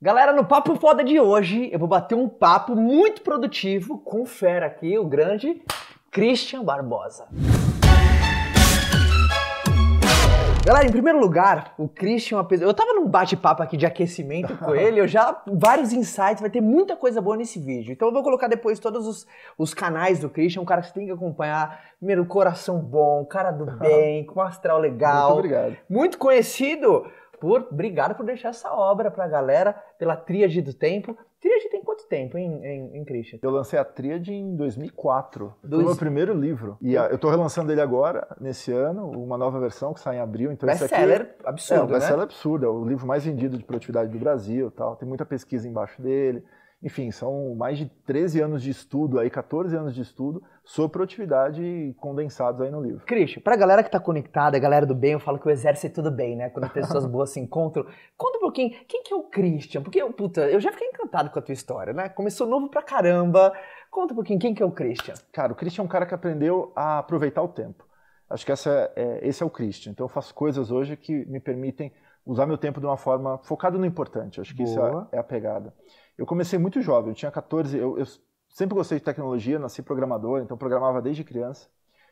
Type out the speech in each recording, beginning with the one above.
Galera, no Papo Foda de hoje, eu vou bater um papo muito produtivo com o fera aqui, o grande Christian Barbosa. Galera, em primeiro lugar, o Christian, é eu tava num bate-papo aqui de aquecimento com ele, eu já, vários insights, vai ter muita coisa boa nesse vídeo. Então eu vou colocar depois todos os, os canais do Christian, um cara que você tem que acompanhar. Primeiro, coração bom, cara do bem, com astral legal. Muito obrigado. Muito conhecido por obrigado por deixar essa obra para a galera, pela Tríade do Tempo. Tríade tem quanto tempo, hein, em, em Christian? Eu lancei a Tríade em 2004. Dois... Foi o meu primeiro livro. E ah, eu estou relançando ele agora, nesse ano, uma nova versão que sai em abril. Então best esse aqui... seller absurdo, é, um best né? absurdo. É o livro mais vendido de produtividade do Brasil. tal. Tem muita pesquisa embaixo dele. Enfim, são mais de 13 anos de estudo, aí 14 anos de estudo sobre produtividade condensados aí no livro. Cristian para a galera que está conectada, a galera do bem, eu falo que o exército é tudo bem, né? Quando pessoas boas se encontram. Conta um pouquinho, quem que é o Cristian Porque, puta, eu já fiquei encantado com a tua história, né? Começou novo pra caramba. Conta um pouquinho, quem que é o Cristian Cara, o Cristian é um cara que aprendeu a aproveitar o tempo. Acho que essa, é, esse é o Cristian Então eu faço coisas hoje que me permitem usar meu tempo de uma forma focada no importante. Acho que Boa. isso é, é a pegada. Eu comecei muito jovem, eu tinha 14, eu, eu sempre gostei de tecnologia, nasci programador, então programava desde criança.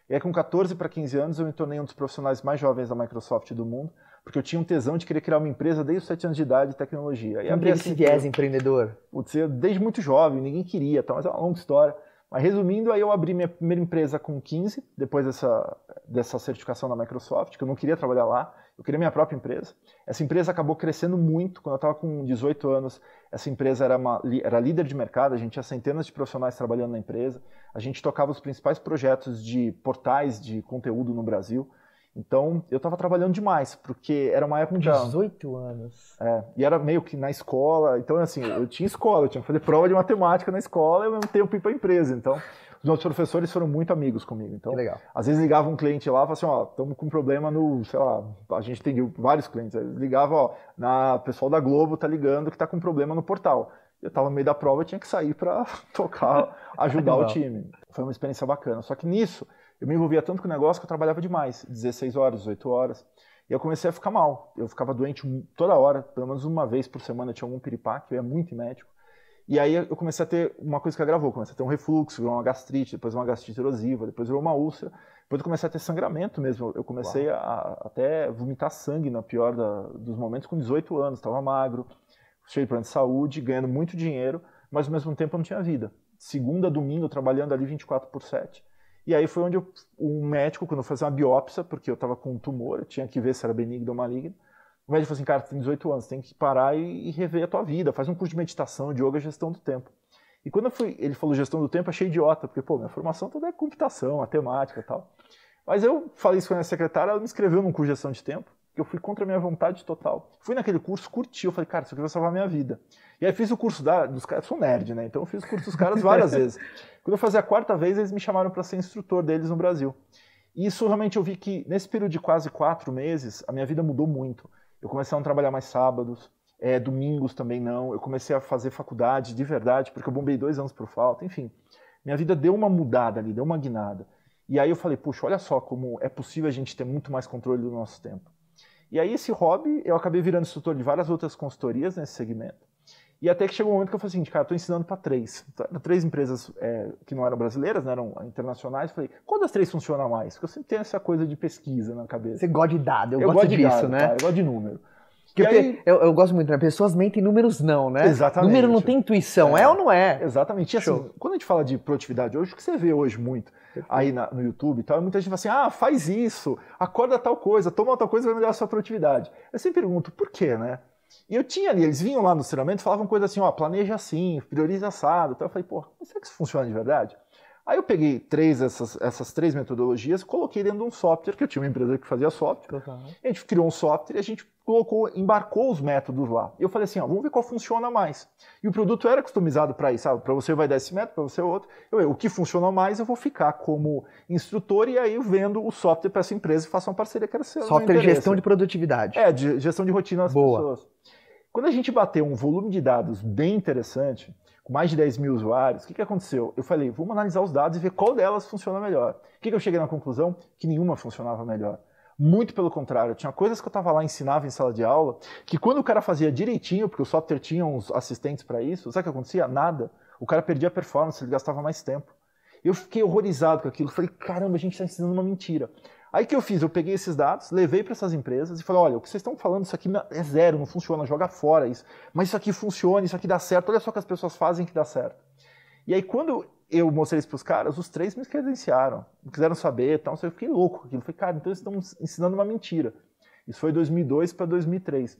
E aí, com 14 para 15 anos, eu me tornei um dos profissionais mais jovens da Microsoft do mundo, porque eu tinha um tesão de querer criar uma empresa desde os 7 anos de idade de tecnologia. E abri é esse viés empreendedor? Putz, eu, desde muito jovem, ninguém queria, tal, tá, mas é uma longa história. Mas resumindo, aí eu abri minha primeira empresa com 15, depois dessa, dessa certificação da Microsoft, que eu não queria trabalhar lá eu queria minha própria empresa. Essa empresa acabou crescendo muito. Quando eu estava com 18 anos, essa empresa era, uma, era líder de mercado, a gente tinha centenas de profissionais trabalhando na empresa, a gente tocava os principais projetos de portais de conteúdo no Brasil. Então, eu estava trabalhando demais, porque era uma época... Com 18 já, anos. É, e era meio que na escola. Então, assim, eu tinha escola, eu tinha que fazer prova de matemática na escola e ao mesmo tempo ir para a empresa. Então, os meus professores foram muito amigos comigo. Então, às vezes ligava um cliente lá e falava assim, ó, estamos com um problema no, sei lá, a gente tem vários clientes. Ligava, ó, na pessoal da Globo tá ligando que tá com um problema no portal. Eu tava no meio da prova, tinha que sair para tocar, ajudar o time. Foi uma experiência bacana. Só que nisso, eu me envolvia tanto com o negócio que eu trabalhava demais, 16 horas, 18 horas. E eu comecei a ficar mal. Eu ficava doente toda hora, pelo menos uma vez por semana eu tinha algum piripaque, eu ia muito médico. E aí eu comecei a ter uma coisa que agravou, comecei a ter um refluxo, virou uma gastrite, depois uma gastrite erosiva, depois virou uma úlcera, depois eu comecei a ter sangramento mesmo. Eu comecei a, a, até vomitar sangue na pior da, dos momentos com 18 anos, estava magro, cheio de plano de saúde, ganhando muito dinheiro, mas ao mesmo tempo eu não tinha vida. Segunda, domingo, trabalhando ali 24 por 7. E aí foi onde eu, um médico, quando eu fazia uma biópsia, porque eu estava com um tumor, tinha que ver se era benigno ou maligno, o médico falou assim, cara, você tem 18 anos, tem que parar e, e, rever a tua vida, faz um curso de meditação, de yoga, gestão do tempo. E quando eu fui, ele falou gestão do tempo, achei idiota, porque, pô, minha formação toda é computação, matemática e tal. Mas eu falei isso com a minha secretária, ela me escreveu num curso de gestão de tempo, que eu fui contra a minha vontade total. Fui naquele curso, curti, eu falei, cara, isso aqui vai salvar a minha vida. E aí fiz o curso da, dos caras, sou nerd, né? Então eu fiz o curso dos caras várias vezes. Quando eu fazia a quarta vez, eles me chamaram para ser instrutor deles no Brasil. E isso realmente eu vi que, nesse período de quase quatro meses, a minha vida mudou muito. Eu comecei a não trabalhar mais sábados, é, domingos também não. Eu comecei a fazer faculdade de verdade, porque eu bombei dois anos por falta, enfim. Minha vida deu uma mudada ali, deu uma guinada. E aí eu falei, puxa, olha só como é possível a gente ter muito mais controle do nosso tempo. E aí esse hobby, eu acabei virando instrutor de várias outras consultorias nesse segmento. E até que chegou um momento que eu falei assim, cara, estou ensinando para três. Então, três empresas é, que não eram brasileiras, né, eram internacionais. Falei, qual das três funciona mais? Porque eu sempre tenho essa coisa de pesquisa na cabeça. Você gosta de dado, eu, eu gosto, gosto disso, dado, né? Cara, eu gosto de número. Porque aí... eu, eu, gosto muito, né? Pessoas mentem, números não, né? Exatamente. Número não tem intuição, é, é ou não é? Exatamente. E, assim, quando a gente fala de produtividade hoje, o que você vê hoje muito aí na, no YouTube e tal, é muita gente fala assim, ah, faz isso, acorda tal coisa, toma tal coisa, vai melhorar a sua produtividade. Eu sempre pergunto, por quê, né? E eu tinha ali, eles vinham lá no treinamento e falavam coisa assim, ó, planeja assim, prioriza assado. Então eu falei, pô, será é que isso funciona de verdade? Aí eu peguei três essas, essas três metodologias, coloquei dentro de um software, que eu tinha uma empresa que fazia software. A gente criou um software e a gente colocou, embarcou os métodos lá. E eu falei assim, ó, vamos ver qual funciona mais. E o produto era customizado para isso, sabe? Para você vai dar esse método, para você outro. Eu, o que funciona mais, eu vou ficar como instrutor e aí eu vendo o software para essa empresa e faço uma parceria que era crescer. Software de gestão de produtividade. É, de gestão de rotina das Boa. pessoas. Quando a gente bateu um volume de dados bem interessante, com mais de 10 mil usuários, o que, que aconteceu? Eu falei, vamos analisar os dados e ver qual delas funciona melhor. O que, que eu cheguei na conclusão? Que nenhuma funcionava melhor. Muito pelo contrário, tinha coisas que eu estava lá, ensinava em sala de aula, que quando o cara fazia direitinho, porque o software tinha uns assistentes para isso, sabe o que acontecia? Nada. O cara perdia a performance, ele gastava mais tempo. Eu fiquei horrorizado com aquilo. Falei, caramba, a gente está ensinando uma mentira. Aí o que eu fiz? Eu peguei esses dados, levei para essas empresas e falei: olha, o que vocês estão falando, isso aqui é zero, não funciona, joga fora isso. Mas isso aqui funciona, isso aqui dá certo, olha só o que as pessoas fazem que dá certo. E aí, quando eu mostrei isso para os caras, os três me credenciaram, quiseram saber tal, eu fiquei louco com aquilo. Falei, cara, então eles estão ensinando uma mentira. Isso foi 2002 para 2003.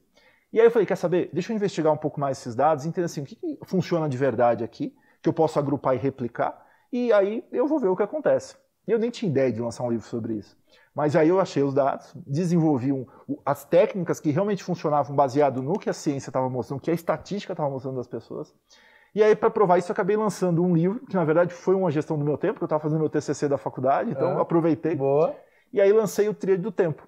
E aí eu falei, quer saber? Deixa eu investigar um pouco mais esses dados, entender assim, o que, que funciona de verdade aqui, que eu posso agrupar e replicar, e aí eu vou ver o que acontece. E eu nem tinha ideia de lançar um livro sobre isso. Mas aí eu achei os dados, desenvolvi um, as técnicas que realmente funcionavam baseado no que a ciência estava mostrando, que a estatística estava mostrando das pessoas. E aí, para provar isso, eu acabei lançando um livro, que na verdade foi uma gestão do meu tempo, que eu estava fazendo meu TCC da faculdade, então ah, aproveitei. Boa. E aí lancei o Tríade do Tempo,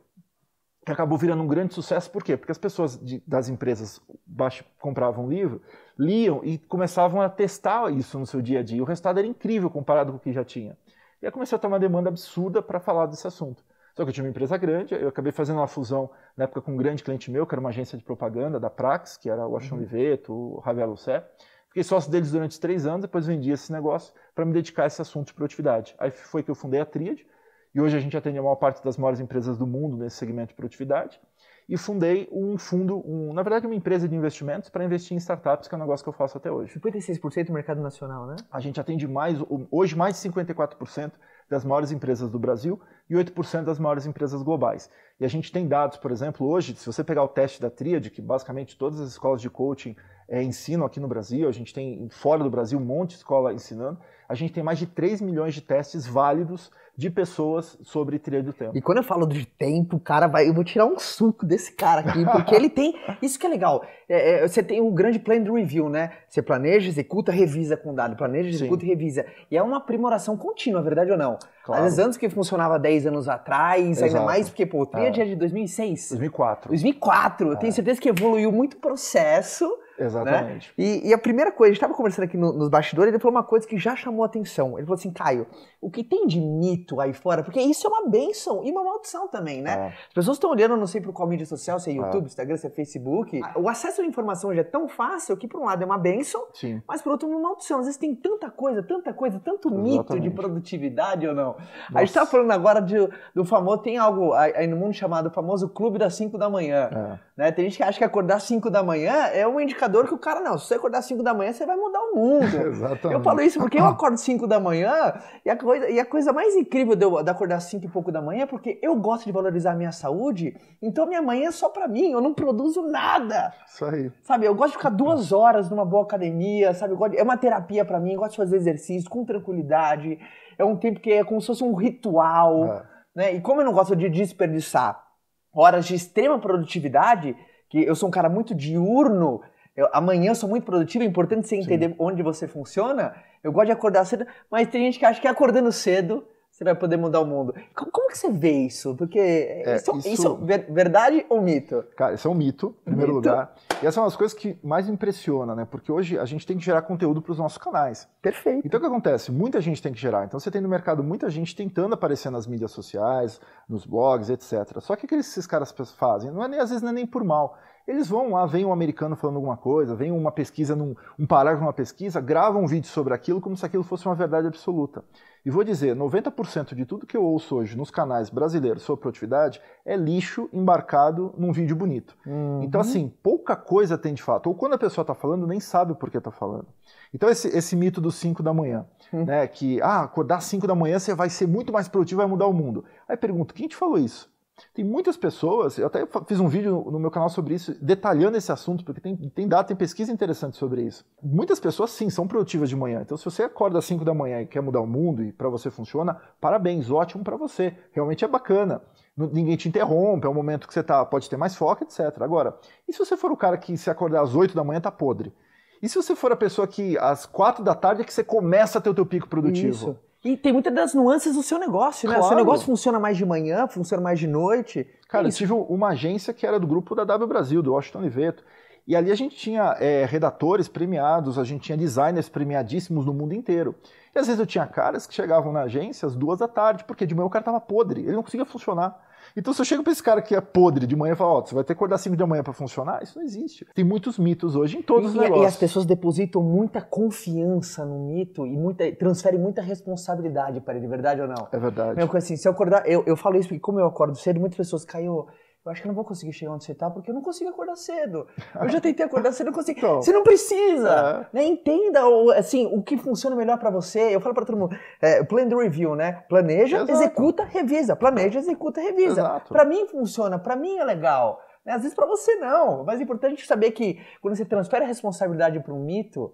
que acabou virando um grande sucesso. Por quê? Porque as pessoas de, das empresas baixo compravam o livro, liam e começavam a testar isso no seu dia a dia. E o resultado era incrível comparado com o que já tinha. E aí começou a ter uma demanda absurda para falar desse assunto. Só que eu tinha uma empresa grande, eu acabei fazendo uma fusão na época com um grande cliente meu, que era uma agência de propaganda da Prax, que era o Washington uhum. Liveto, o Javier Lucé. Fiquei sócio deles durante três anos, depois vendi esse negócio para me dedicar a esse assunto de produtividade. Aí foi que eu fundei a Tríade, e hoje a gente atende a maior parte das maiores empresas do mundo nesse segmento de produtividade e fundei um fundo, um, na verdade uma empresa de investimentos para investir em startups, que é um negócio que eu faço até hoje. 56% do mercado nacional, né? A gente atende mais, hoje mais de 54% das maiores empresas do Brasil e 8% das maiores empresas globais. E a gente tem dados, por exemplo, hoje, se você pegar o teste da Tríade, que basicamente todas as escolas de coaching é, ensinam aqui no Brasil, a gente tem fora do Brasil um monte de escola ensinando. A gente tem mais de 3 milhões de testes válidos de pessoas sobre trilha do tempo. E quando eu falo de tempo, o cara vai. Eu vou tirar um suco desse cara aqui, porque ele tem. Isso que é legal. É, é, você tem um grande plan de review, né? Você planeja, executa, revisa com dado. Planeja, executa Sim. e revisa. E é uma aprimoração contínua, verdade ou não? Claro. Às vezes, antes que funcionava 10 anos atrás, Exato. ainda mais porque, pô, o é. é. de 2006. 2004. 2004. Eu tenho é. certeza que evoluiu muito o processo né? Exatamente. Né? E, e, a primeira coisa, a gente estava conversando aqui no, nos bastidores, ele falou uma coisa que já chamou atenção. Ele falou assim, Caio, o que tem de mito aí fora? Porque isso é uma benção e uma maldição também, né? É. As pessoas estão olhando, não sei para qual mídia social, se é, é. YouTube, é. Instagram, se é Facebook. Ah. O acesso à informação já é tão fácil que, por um lado, é uma benção, mas por outro, uma maldição. Às vezes tem tanta coisa, tanta coisa, tanto Exatamente. mito de produtividade ou não. Nossa. A gente estava falando agora de, do famoso, tem algo aí no mundo chamado famoso Clube das 5 da Manhã. É. Né? Tem gente que acha que acordar 5 da manhã é um indicador que o cara, não, se você acordar 5 da manhã, você vai mudar o mundo. Exatamente. Eu falo isso porque eu acordo 5 da manhã e a coisa, e a coisa mais incrível de eu de acordar 5 e pouco da manhã é porque eu gosto de valorizar a minha saúde, então minha manhã é só para mim, eu não produzo nada. Isso aí. Sabe, eu gosto de ficar duas horas numa boa academia, sabe? é uma terapia para mim, gosto de fazer exercício com tranquilidade. É um tempo que é como se fosse um ritual, é. né? E como eu não gosto de desperdiçar horas de extrema produtividade, que eu sou um cara muito diurno, eu, amanhã eu sou muito produtivo, é importante você entender Sim. onde você funciona. Eu gosto de acordar cedo, mas tem gente que acha que acordando cedo você vai poder mudar o mundo. Como, como que você vê isso? Porque é, isso, isso... isso, é verdade ou mito? Cara, isso é um mito, em primeiro mito. lugar. E essa é uma das coisas que mais impressiona, né? Porque hoje a gente tem que gerar conteúdo para os nossos canais. Perfeito. Então o que acontece? Muita gente tem que gerar. Então você tem no mercado muita gente tentando aparecer nas mídias sociais, nos blogs, etc. Só que o que esses caras fazem? Não é nem, às vezes não é nem por mal eles vão lá, vem um americano falando alguma coisa, vem uma pesquisa, num, um parágrafo uma pesquisa, gravam um vídeo sobre aquilo como se aquilo fosse uma verdade absoluta. E vou dizer, 90% de tudo que eu ouço hoje nos canais brasileiros sobre produtividade é lixo embarcado num vídeo bonito. Uhum. Então, assim, pouca coisa tem de fato. Ou quando a pessoa está falando, nem sabe por que está falando. Então, esse, esse mito dos 5 da manhã, uhum. né? Que, ah, acordar 5 da manhã você vai ser muito mais produtivo, vai mudar o mundo. Aí pergunto, quem te falou isso? Tem muitas pessoas, eu até fiz um vídeo no meu canal sobre isso, detalhando esse assunto, porque tem, tem dado, tem pesquisa interessante sobre isso. Muitas pessoas, sim, são produtivas de manhã. Então, se você acorda às 5 da manhã e quer mudar o mundo e para você funciona, parabéns, ótimo para você. Realmente é bacana. Ninguém te interrompe, é um momento que você tá, pode ter mais foco, etc. Agora, e se você for o cara que se acordar às 8 da manhã tá podre? E se você for a pessoa que às 4 da tarde é que você começa a ter o teu pico produtivo? Isso. E tem muitas das nuances do seu negócio, né? Claro. O seu negócio funciona mais de manhã, funciona mais de noite. Cara, é eu tive uma agência que era do grupo da W Brasil, do Washington Oliveto. E ali a gente tinha é, redatores premiados, a gente tinha designers premiadíssimos no mundo inteiro. E às vezes eu tinha caras que chegavam na agência às duas da tarde, porque de manhã o cara tava podre, ele não conseguia funcionar. Então, se eu chego pra esse cara que é podre de manhã e falo, ó, oh, você vai ter que acordar 5 da manhã para funcionar, isso não existe. Tem muitos mitos hoje em todos e, os negócios. E as pessoas depositam muita confiança no mito e muita, transferem muita responsabilidade para ele, verdade ou não? É verdade. Meu, assim, se eu acordar, eu, eu falo isso porque como eu acordo cedo, muitas pessoas, Caio, eu acho que eu não vou conseguir chegar onde você tá, porque eu não consigo acordar cedo. Eu já tentei acordar cedo, não consigo. Então, você não precisa! É. Né? Entenda o, assim, o que funciona melhor para você. Eu falo para todo mundo, é, plan review, né? Planeja, Exato. executa, revisa. Planeja, executa, revisa. Para mim funciona, para mim é legal. Né? Às vezes para você não. Mas é importante saber que quando você transfere a responsabilidade para um mito,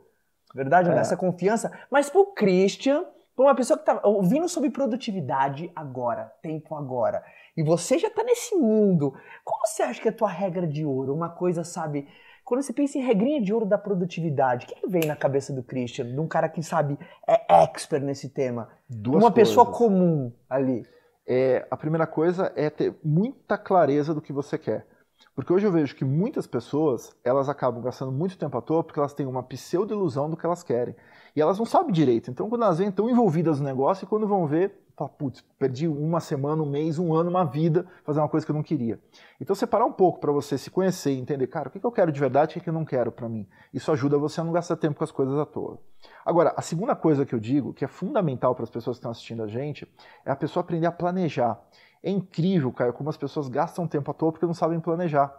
verdade, é. essa confiança, mas para o Christian, para uma pessoa que está ouvindo sobre produtividade agora, tempo agora, e você já está nesse mundo, Como você acha que é a tua regra de ouro? Uma coisa, sabe, quando você pensa em regrinha de ouro da produtividade, o que, vem na cabeça do Christian, de um cara que, sabe, é expert nesse tema? Duas Uma coisas. pessoa comum ali. É, a primeira coisa é ter muita clareza do que você quer. Porque hoje eu vejo que muitas pessoas, elas acabam gastando muito tempo à toa porque elas têm uma pseudo-ilusão do que elas querem. E elas não sabem direito. Então, quando elas vêm tão envolvidas no negócio e quando vão ver, putz, perdi uma semana, um mês, um ano, uma vida, fazer uma coisa que eu não queria. Então, separar um pouco para você se conhecer e entender, cara, o que eu quero de verdade, e o que eu não quero para mim. Isso ajuda você a não gastar tempo com as coisas à toa. Agora, a segunda coisa que eu digo, que é fundamental para as pessoas que estão assistindo a gente, é a pessoa aprender a planejar. É incrível, cara, como as pessoas gastam tempo à toa porque não sabem planejar.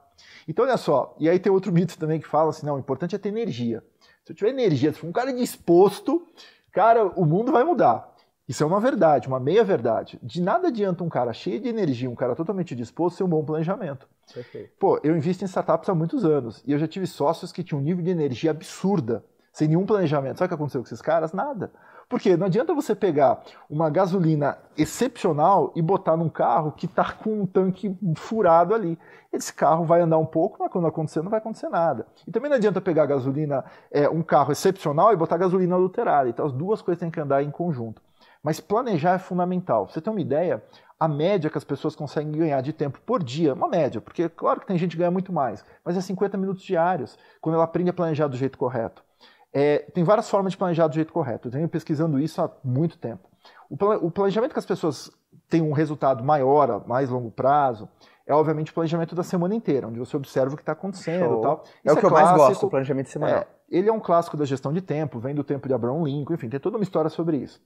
Então, olha só, e aí tem outro mito também que fala assim: não, o importante é ter energia. Se eu tiver energia, se for um cara disposto, cara, o mundo vai mudar. Isso é uma verdade, uma meia-verdade. De nada adianta um cara cheio de energia, um cara totalmente disposto, ser um bom planejamento. Perfeito. Pô, eu invisto em startups há muitos anos e eu já tive sócios que tinham um nível de energia absurda, sem nenhum planejamento. Sabe o que aconteceu com esses caras? Nada. Porque não adianta você pegar uma gasolina excepcional e botar num carro que está com um tanque furado ali. Esse carro vai andar um pouco, mas quando acontecer não vai acontecer nada. E também não adianta pegar gasolina, é, um carro excepcional e botar gasolina adulterada. Então as duas coisas têm que andar em conjunto. Mas planejar é fundamental. você tem uma ideia? A média que as pessoas conseguem ganhar de tempo por dia, uma média, porque claro que tem gente que ganha muito mais, mas é 50 minutos diários, quando ela aprende a planejar do jeito correto. É, tem várias formas de planejar do jeito correto. Eu venho pesquisando isso há muito tempo. O, o planejamento que as pessoas têm um resultado maior, a mais longo prazo, é obviamente o planejamento da semana inteira, onde você observa o que está acontecendo e tal. Isso é o que eu mais gosto, o planejamento semanal. É, ele é um clássico da gestão de tempo, vem do tempo de Abraham Lincoln, enfim, tem toda uma história sobre isso.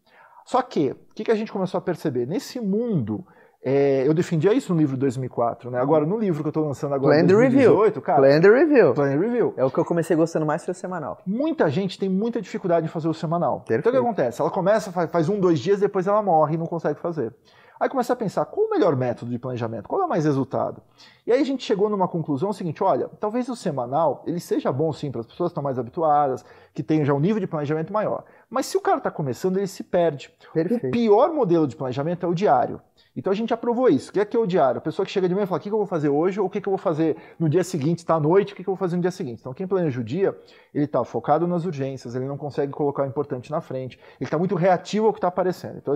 Só que, o que, que a gente começou a perceber? Nesse mundo, é, eu defendia isso no livro de 2004, né? Agora, no livro que eu estou lançando agora, Plan 2018, Review. cara... Plan the Review. Plan the Review. É o que eu comecei gostando mais foi o semanal. Muita gente tem muita dificuldade em fazer o semanal. Perfeito. Então, o que acontece? Ela começa, faz um, dois dias, depois ela morre e não consegue fazer. Aí começar a pensar, qual o melhor método de planejamento? Qual é o mais resultado? E aí a gente chegou numa conclusão é seguinte, olha, talvez o semanal, ele seja bom sim para as pessoas que estão mais habituadas, que tenham já um nível de planejamento maior. Mas se o cara está começando, ele se perde. Perfeito. O pior modelo de planejamento é o diário. Então a gente aprovou isso. O que é que é o diário? A pessoa que chega de manhã e fala: o que, eu vou fazer hoje? Ou o que, eu vou fazer no dia seguinte? Está à noite? O que, eu vou fazer no dia seguinte? Então, quem planeja o dia, ele está focado nas urgências, ele não consegue colocar o importante na frente, ele está muito reativo ao que está aparecendo. Então,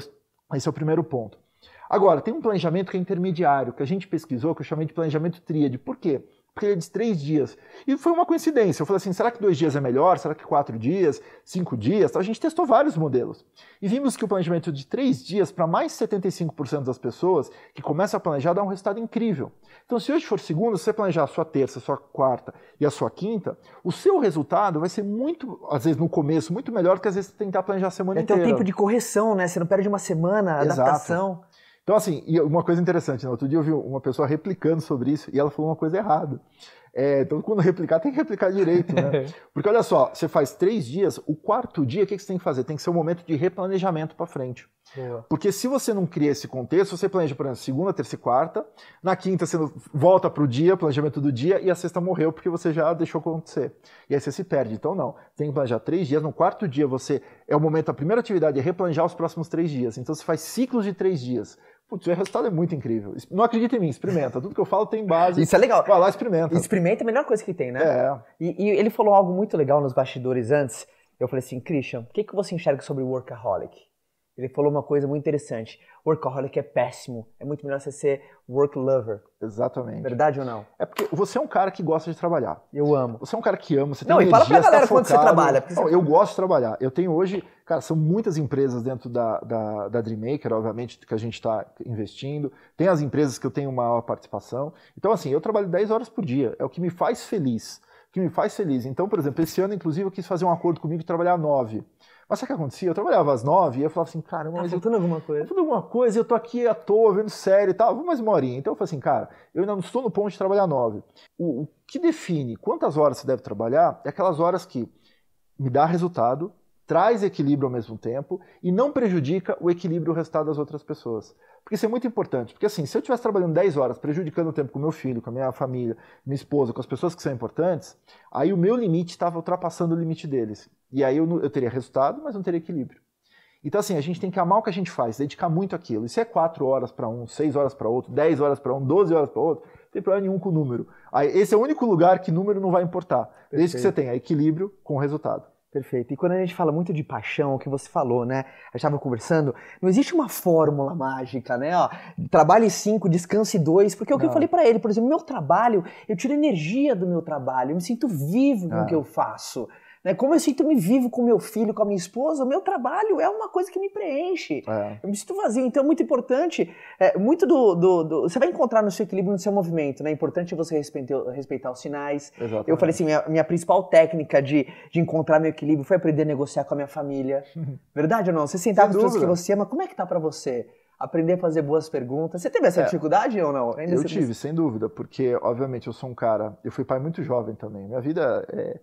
esse é o primeiro ponto. Agora, tem um planejamento que é intermediário, que a gente pesquisou, que eu chamei de planejamento tríade. Por quê? Porque ele é de três dias. E foi uma coincidência. Eu falei assim: será que dois dias é melhor? Será que quatro dias? Cinco dias? Então, a gente testou vários modelos. E vimos que o planejamento de três dias, para mais 75% das pessoas que começam a planejar, dá um resultado incrível. Então, se hoje for segunda, você planejar a sua terça, a sua quarta e a sua quinta, o seu resultado vai ser muito, às vezes no começo, muito melhor do que às vezes tentar planejar a semana é inteira. Então, o tempo de correção, né? Você não perde uma semana, Exato. adaptação. Então, assim, e uma coisa interessante, né? outro dia eu vi uma pessoa replicando sobre isso e ela falou uma coisa errada. É, então, quando replicar, tem que replicar direito, né? Porque olha só, você faz três dias, o quarto dia, o que, você tem que fazer? Tem que ser um momento de replanejamento para frente. Porque se você não cria esse contexto, você planeja, por exemplo, segunda, terça e quarta, na quinta você volta para o dia, planejamento do dia, e a sexta morreu porque você já deixou acontecer. E aí você se perde. Então, não. Tem que planejar três dias. No quarto dia, você é o momento, a primeira atividade é replanejar os próximos três dias. Então, você faz ciclos de três dias. Putz, o resultado é muito incrível. Não acredita em mim, experimenta. Tudo que eu falo tem base. Isso é legal. Vai lá, experimenta. Experimenta é a melhor coisa que tem, né? É. E, e ele falou algo muito legal nos bastidores antes. Eu falei assim, Christian, o que, que você enxerga sobre workaholic? Ele falou uma coisa muito interessante. Workaholic é péssimo. É muito melhor você ser work lover. Exatamente. Verdade ou não? É porque você é um cara que gosta de trabalhar. Eu amo. Você é um cara que ama, você tem Não, energia, e fala pra galera tá quando você trabalha. Não, eu gosto de trabalhar. Eu tenho hoje, cara, são muitas empresas dentro da, da, da Dreammaker, obviamente, que a gente está investindo. Tem as empresas que eu tenho maior participação. Então, assim, eu trabalho 10 horas por dia. É o que me faz feliz. O que me faz feliz. Então, por exemplo, esse ano, inclusive, eu quis fazer um acordo comigo e trabalhar 9. Mas sabe o que acontecia? Eu trabalhava às nove e eu falava assim, caramba, mas. Tá faltando eu, alguma coisa. Tá alguma coisa, eu tô aqui à toa, vendo sério e tal, vou mais uma horinha. Então eu falei assim, cara, eu ainda não estou no ponto de trabalhar nove. O, o que define quantas horas você deve trabalhar é aquelas horas que me dá resultado, traz equilíbrio ao mesmo tempo e não prejudica o equilíbrio o resultado das outras pessoas. Porque isso é muito importante. Porque assim, se eu estivesse trabalhando 10 horas, prejudicando o tempo com meu filho, com a minha família, minha esposa, com as pessoas que são importantes, aí o meu limite estava ultrapassando o limite deles. E aí eu, eu teria resultado, mas não teria equilíbrio. Então, assim, a gente tem que amar o que a gente faz, dedicar muito aquilo. E se é 4 horas para um, 6 horas para outro, 10 horas para um, 12 horas para outro, não tem problema nenhum com o número. Aí, esse é o único lugar que número não vai importar. Desde que você tenha equilíbrio com o resultado. Perfeito. E quando a gente fala muito de paixão, o que você falou, né? A gente estava conversando, não existe uma fórmula mágica, né? Ó, trabalhe cinco, descanse dois, porque é o que não. eu falei para ele, por exemplo, meu trabalho, eu tiro energia do meu trabalho, eu me sinto vivo com o é. que eu faço. Né? Como eu sinto-me vivo com meu filho, com a minha esposa, o meu trabalho é uma coisa que me preenche. É. Eu me sinto vazio. Então é muito importante, é, muito do, do, do, Você vai encontrar no seu equilíbrio, no seu movimento, né? É importante você respeitar, respeitar os sinais. Exatamente. Eu falei assim, minha, minha principal técnica de, de encontrar meu equilíbrio foi aprender a negociar com a minha família. Verdade ou não? Você sentar com as pessoas que você ama, como é que tá para você? aprender a fazer boas perguntas. Você teve essa é, dificuldade ou não? Ainda eu tive, precisa... sem dúvida, porque obviamente eu sou um cara, eu fui pai muito jovem também. Minha vida é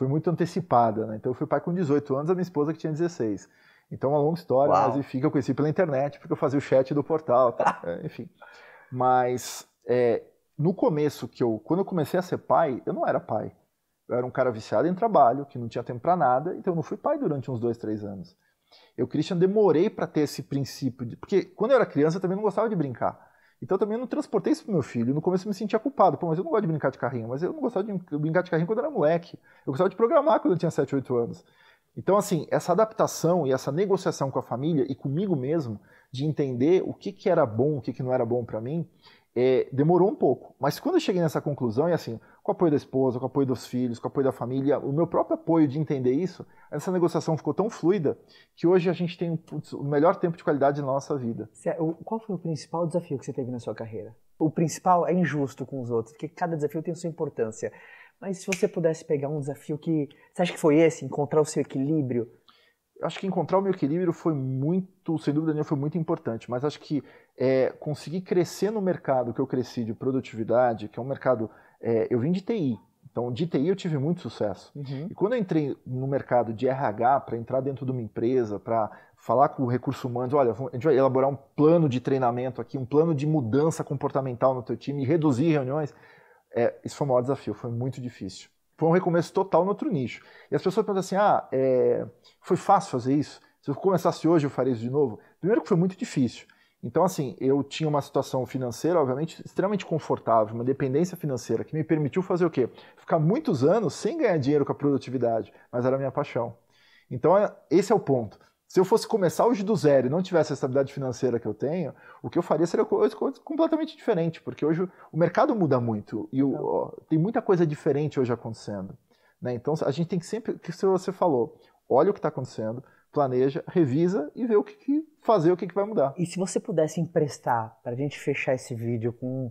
foi muito antecipada, né? Então eu fui pai com 18 anos, a minha esposa que tinha 16. Então, é uma longa história, Uau. mas enfim, que eu conheci pela internet, porque eu fazia o chat do portal, tá? é, enfim. Mas é, no começo, que eu, quando eu comecei a ser pai, eu não era pai. Eu era um cara viciado em trabalho, que não tinha tempo para nada, então eu não fui pai durante uns dois, três anos. Eu, Christian, demorei para ter esse princípio, de, porque quando eu era criança eu também não gostava de brincar. Então também eu não transportei isso pro meu filho. No começo eu me sentia culpado. Pô, mas eu não gosto de brincar de carrinho. Mas eu não gostava de brincar de carrinho quando eu era moleque. Eu gostava de programar quando eu tinha 7, 8 anos. Então, assim, essa adaptação e essa negociação com a família e comigo mesmo, de entender o que, que era bom, o que, que não era bom para mim, é, demorou um pouco. Mas quando eu cheguei nessa conclusão, e assim, com o apoio da esposa, com o apoio dos filhos, com o apoio da família, o meu próprio apoio de entender isso, essa negociação ficou tão fluida que hoje a gente tem putz, o melhor tempo de qualidade na nossa vida. É, qual foi o principal desafio que você teve na sua carreira? O principal é injusto com os outros, porque cada desafio tem sua importância. Mas se você pudesse pegar um desafio que. Você acha que foi esse? Encontrar o seu equilíbrio? Eu acho que encontrar o meu equilíbrio foi muito, sem dúvida nenhuma, foi muito importante. Mas acho que é, conseguir crescer no mercado que eu cresci de produtividade, que é um mercado é, eu vim de TI, então de TI eu tive muito sucesso. Uhum. E quando eu entrei no mercado de RH para entrar dentro de uma empresa, para falar com o recurso humano, olha, a gente vai elaborar um plano de treinamento aqui, um plano de mudança comportamental no teu time, reduzir reuniões, é, isso foi o maior desafio, foi muito difícil. Foi um recomeço total no outro nicho. E as pessoas perguntam assim, ah, é, foi fácil fazer isso? Se eu começasse hoje, eu faria isso de novo? Primeiro que foi muito difícil. Então, assim, eu tinha uma situação financeira, obviamente, extremamente confortável, uma dependência financeira que me permitiu fazer o quê? Ficar muitos anos sem ganhar dinheiro com a produtividade, mas era a minha paixão. Então, é, esse é o ponto. Se eu fosse começar hoje do zero e não tivesse a estabilidade financeira que eu tenho, o que eu faria seria coisa completamente diferente, porque hoje o mercado muda muito e o, ó, tem muita coisa diferente hoje acontecendo. Né? Então, a gente tem que sempre, que você falou, olha o que está acontecendo, planeja, revisa e vê o que, que fazer, o que, que vai mudar. E se você pudesse emprestar, para a gente fechar esse vídeo com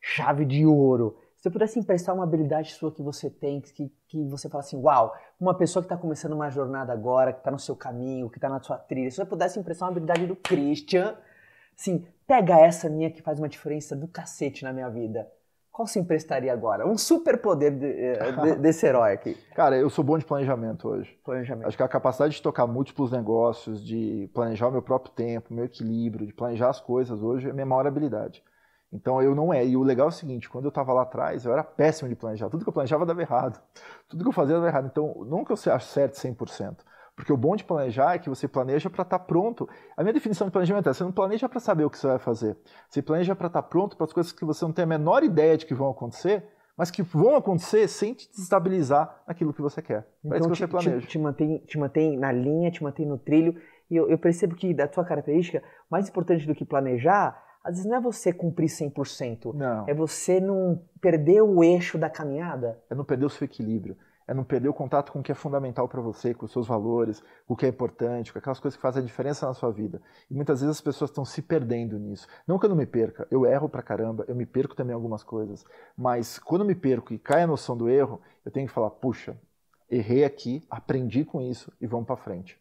chave de ouro, se você pudesse emprestar uma habilidade sua que você tem, que, que você fala assim, uau, uma pessoa que está começando uma jornada agora, que está no seu caminho, que está na sua trilha, se você pudesse emprestar uma habilidade do Christian, assim, pega essa minha que faz uma diferença do cacete na minha vida qual se emprestaria agora? Um poder de, eh, de, desse herói aqui. Cara, eu sou bom de planejamento hoje. Planejamento. Acho que a capacidade de tocar múltiplos negócios, de planejar o meu próprio tempo, meu equilíbrio, de planejar as coisas hoje é minha maior habilidade. Então eu não é. E o legal é o seguinte, quando eu estava lá atrás, eu era péssimo de planejar. Tudo que eu planejava dava errado. Tudo que eu fazia dava errado. Então, não que eu seja certo 100%, porque o bom de planejar é que você planeja para estar tá pronto. A minha definição de planejamento é: você não planeja para saber o que você vai fazer. Você planeja para estar tá pronto para as coisas que você não tem a menor ideia de que vão acontecer, mas que vão acontecer sem te desestabilizar naquilo que você quer. É então, Parece que te, você planeja. Te, te, mantém, te mantém na linha, te mantém no trilho. E eu, eu percebo que, da tua característica, mais importante do que planejar às vezes não é você cumprir 100%. Não. É você não perder o eixo da caminhada. É não perder o seu equilíbrio é não perder o contato com o que é fundamental para você, com os seus valores, com o que é importante, com aquelas coisas que fazem a diferença na sua vida. E muitas vezes as pessoas estão se perdendo nisso. Não que eu não me perca, eu erro pra caramba, eu me perco também algumas coisas, mas quando eu me perco e cai a noção do erro, eu tenho que falar, puxa, errei aqui, aprendi com isso e vamos para frente.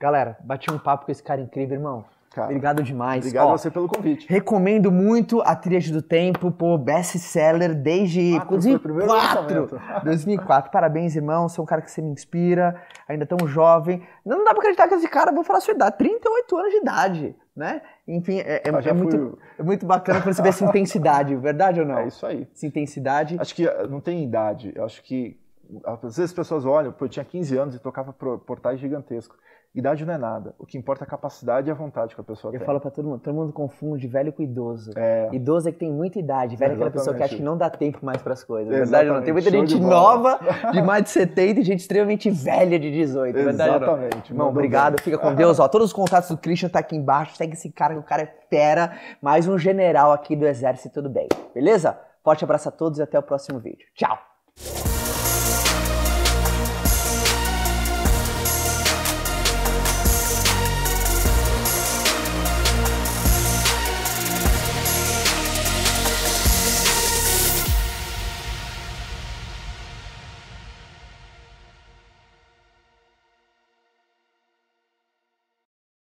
Galera, bati um papo com esse cara incrível, irmão. Cara, obrigado demais. Obrigado Ó, a você pelo convite. Recomendo muito a Tríade do Tempo, pô, best-seller desde 2004. Ah, 2004. Parabéns, irmão. Você é um cara que você me inspira, ainda tão jovem. Não dá pra acreditar que esse cara, vou falar a sua idade, 38 anos de idade, né? Enfim, é, é, é muito, é muito bacana perceber essa intensidade, verdade ou não? É isso aí. Essa intensidade. Acho que eh, não tem idade. acho que às vezes as pessoas olham, pô, eu tinha 15 anos e tocava portais gigantescos. Idade não é nada. O que importa é a capacidade e a vontade que a pessoa eu tem. Eu falo para todo mundo, todo mundo confunde velho com idoso. É. Idoso é que tem muita idade, velho é aquela pessoa que acha que não dá tempo mais para as coisas. Na verdade, não. Tem muita Show gente de nova de mais de 70 e gente extremamente velha de 18. Verdade, Exatamente. Não, obrigado, bem. fica com Deus. Ó, todos os contatos do Christian tá aqui embaixo. Segue esse cara, que o cara é fera. Mais um general aqui do exército tudo bem. Beleza? Forte abraço a todos e até o próximo vídeo. Tchau!